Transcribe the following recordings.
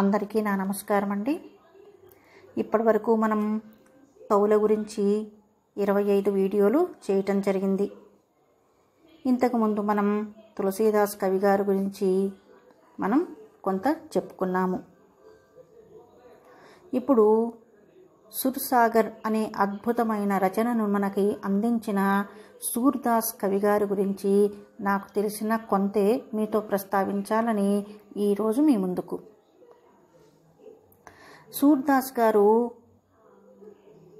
అందరికీ నా నమస్కారం అండి ఇప్పటి వరకు మనం పౌల గురించి ఇరవై ఐదు వీడియోలు చేయటం జరిగింది ఇంతకుముందు మనం తులసీదాస్ కవి గారి గురించి మనం కొంత చెప్పుకున్నాము ఇప్పుడు సుర్సాగర్ అనే అద్భుతమైన రచనను మనకి అందించిన సూర్దాస్ కవి గారి గురించి నాకు తెలిసిన కొంతే మీతో ప్రస్తావించాలని ఈరోజు మీ ముందుకు సూర్దాస్ గారు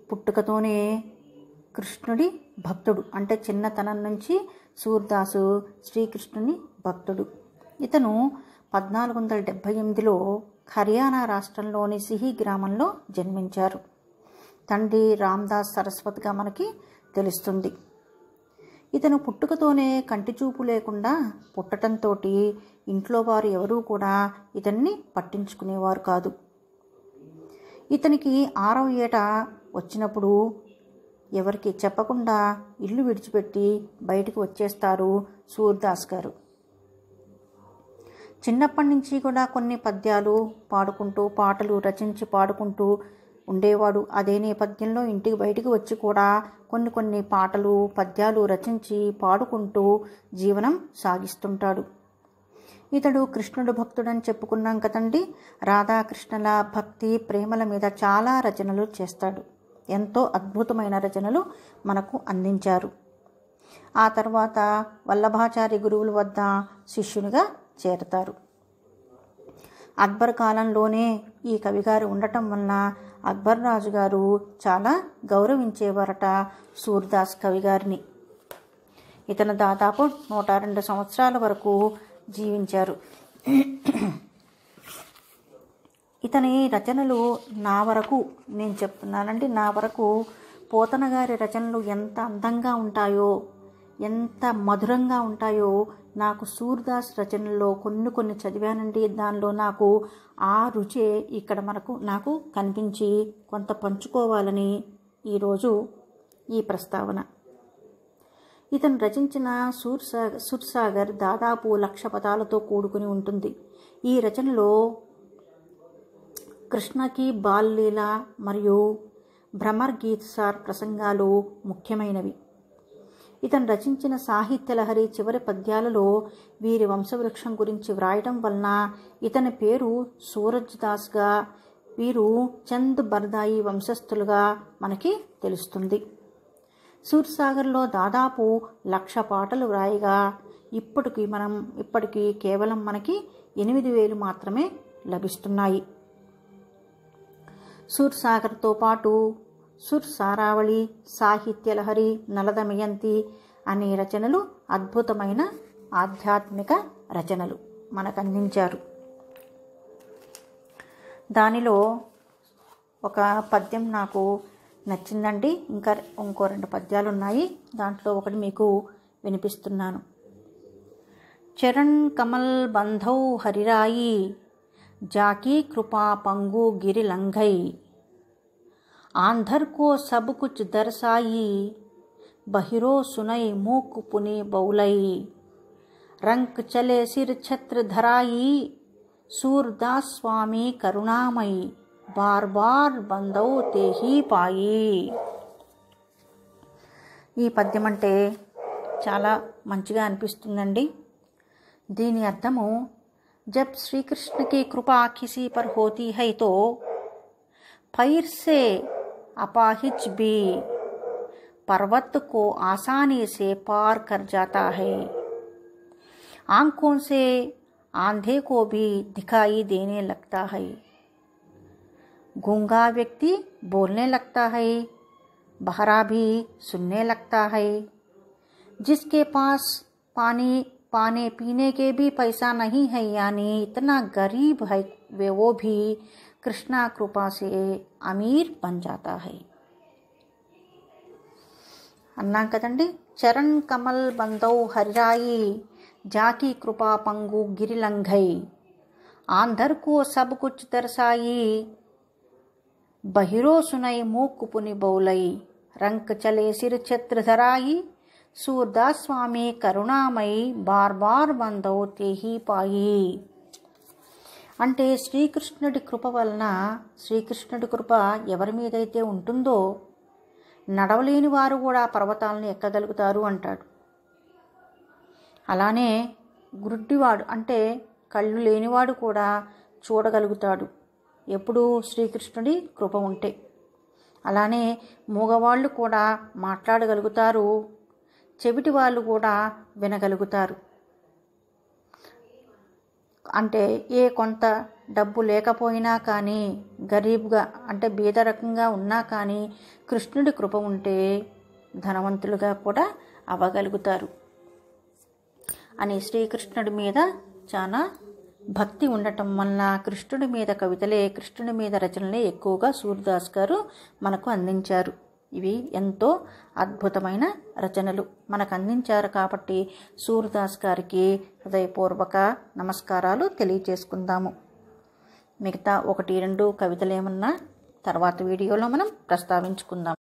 పుట్టుకతోనే కృష్ణుడి భక్తుడు అంటే చిన్నతనం నుంచి సూర్దాసు శ్రీకృష్ణుని భక్తుడు ఇతను పద్నాలుగు వందల డెబ్భై ఎనిమిదిలో హర్యానా రాష్ట్రంలోని సిహి గ్రామంలో జన్మించారు తండ్రి రామ్దాస్ సరస్వతిగా మనకి తెలుస్తుంది ఇతను పుట్టుకతోనే కంటిచూపు లేకుండా పుట్టడంతో ఇంట్లో వారు ఎవరూ కూడా ఇతన్ని పట్టించుకునేవారు కాదు ఇతనికి ఆరవ ఏట వచ్చినప్పుడు ఎవరికి చెప్పకుండా ఇల్లు విడిచిపెట్టి బయటకు వచ్చేస్తారు సూర్దాస్ గారు చిన్నప్పటి నుంచి కూడా కొన్ని పద్యాలు పాడుకుంటూ పాటలు రచించి పాడుకుంటూ ఉండేవాడు అదే నేపథ్యంలో ఇంటికి బయటికి వచ్చి కూడా కొన్ని కొన్ని పాటలు పద్యాలు రచించి పాడుకుంటూ జీవనం సాగిస్తుంటాడు ఇతడు కృష్ణుడు భక్తుడని చెప్పుకున్నాం కదండి రాధాకృష్ణుల భక్తి ప్రేమల మీద చాలా రచనలు చేస్తాడు ఎంతో అద్భుతమైన రచనలు మనకు అందించారు ఆ తర్వాత వల్లభాచారి గురువుల వద్ద శిష్యునిగా చేరతారు అక్బర్ కాలంలోనే ఈ కవిగారు ఉండటం వల్ల అక్బర్ రాజు గారు చాలా గౌరవించేవారట సూర్దాస్ కవిగారిని ఇతను దాదాపు నూట రెండు సంవత్సరాల వరకు జీవించారు ఇతని రచనలు నా వరకు నేను చెప్తున్నానండి నా వరకు పోతన గారి రచనలు ఎంత అందంగా ఉంటాయో ఎంత మధురంగా ఉంటాయో నాకు సూర్దాస్ రచనల్లో కొన్ని కొన్ని చదివానండి దానిలో నాకు ఆ రుచే ఇక్కడ మనకు నాకు కనిపించి కొంత పంచుకోవాలని ఈరోజు ఈ ప్రస్తావన ఇతను రచించిన సూర్సాగర్ సుర్సాగర్ దాదాపు లక్ష పదాలతో కూడుకుని ఉంటుంది ఈ రచనలో కృష్ణకి బాల్లీల మరియు భ్రమర్ గీత్ సార్ ప్రసంగాలు ముఖ్యమైనవి ఇతను రచించిన సాహిత్య లహరి చివరి పద్యాలలో వీరి వంశవృక్షం గురించి వ్రాయడం వలన ఇతని పేరు సూరజ్ దాస్గా వీరు చంద్ బర్దాయి వంశస్థులుగా మనకి తెలుస్తుంది సూర్సాగర్లో దాదాపు లక్ష పాటలు వ్రాయగా ఇప్పటికి మనం ఇప్పటికీ కేవలం మనకి ఎనిమిది వేలు మాత్రమే లభిస్తున్నాయి సూర్సాగర్తో పాటు సుర్ సారావళి సాహిత్య లహరి నలదమయంతి అనే రచనలు అద్భుతమైన ఆధ్యాత్మిక రచనలు మనకు అందించారు దానిలో ఒక పద్యం నాకు నచ్చిందండి ఇంకా ఇంకో రెండు పద్యాలు ఉన్నాయి దాంట్లో ఒకటి మీకు వినిపిస్తున్నాను చరణ్ కమల్ బంధౌ హరిరాయి జాకీ కృపా పంగు గిరి లంఘై ఆంధర్ కో సబ్ కుచ్ दर्शाई బహిరో సునై మూక్ పుని బౌలై रंक चले सिर छत्र धराई सूरदास बार बार తేహి పాయి ఈ పద్యం అంటే చాలా మంచిగా అనిపిస్తుందండి अर्थम जब జబ్ శ్రీకృष्ण की कृपा किसी पर होती है तो पैर से अपाहिज भी पर्वत को आसानी से पार कर जाता है आंखों से आंधे को भी दिखाई देने लगता है गूंगा व्यक्ति बोलने लगता है बहरा भी सुनने लगता है जिसके पास पानी पाने पीने के भी पैसा नहीं है यानी इतना गरीब है वे वो भी कृष्णा कृपा से अमीर बन जाता है अन्ना కదండి चरण कमल బందౌ హరిరాయి जाकी कृपा पंगु गिरिलंघई आंधर को सब कुछ दर्शाई బహిరోసునై మూకుపుని బౌలై రంకచలే సిరుఛత్రధరాయి సూర్దాస్వామి కరుణామై బార్బార్ బంధౌ తేహి పాయి అంటే శ్రీకృష్ణుడి కృప వలన శ్రీకృష్ణుడి కృప ఎవరి మీదైతే ఉంటుందో నడవలేని వారు కూడా పర్వతాలను ఎక్కగలుగుతారు అంటాడు అలానే గురుడ్డివాడు అంటే కళ్ళు లేనివాడు కూడా చూడగలుగుతాడు ఎప్పుడూ శ్రీకృష్ణుడి కృప ఉంటే అలానే మూగవాళ్ళు కూడా మాట్లాడగలుగుతారు చెవిటి వాళ్ళు కూడా వినగలుగుతారు అంటే ఏ కొంత డబ్బు లేకపోయినా కానీ గరీబ్గా అంటే బీదరకంగా ఉన్నా కానీ కృష్ణుడి కృప ఉంటే ధనవంతులుగా కూడా అవ్వగలుగుతారు అని శ్రీకృష్ణుడి మీద చాలా భక్తి ఉండటం వల్ల కృష్ణుడి మీద కవితలే కృష్ణుడి మీద రచనలే ఎక్కువగా సూర్దాస్ గారు మనకు అందించారు ఇవి ఎంతో అద్భుతమైన రచనలు మనకు అందించారు కాబట్టి సూర్దాస్ గారికి హృదయపూర్వక నమస్కారాలు తెలియచేసుకుందాము మిగతా ఒకటి రెండు కవితలేమన్నా తర్వాత వీడియోలో మనం ప్రస్తావించుకుందాం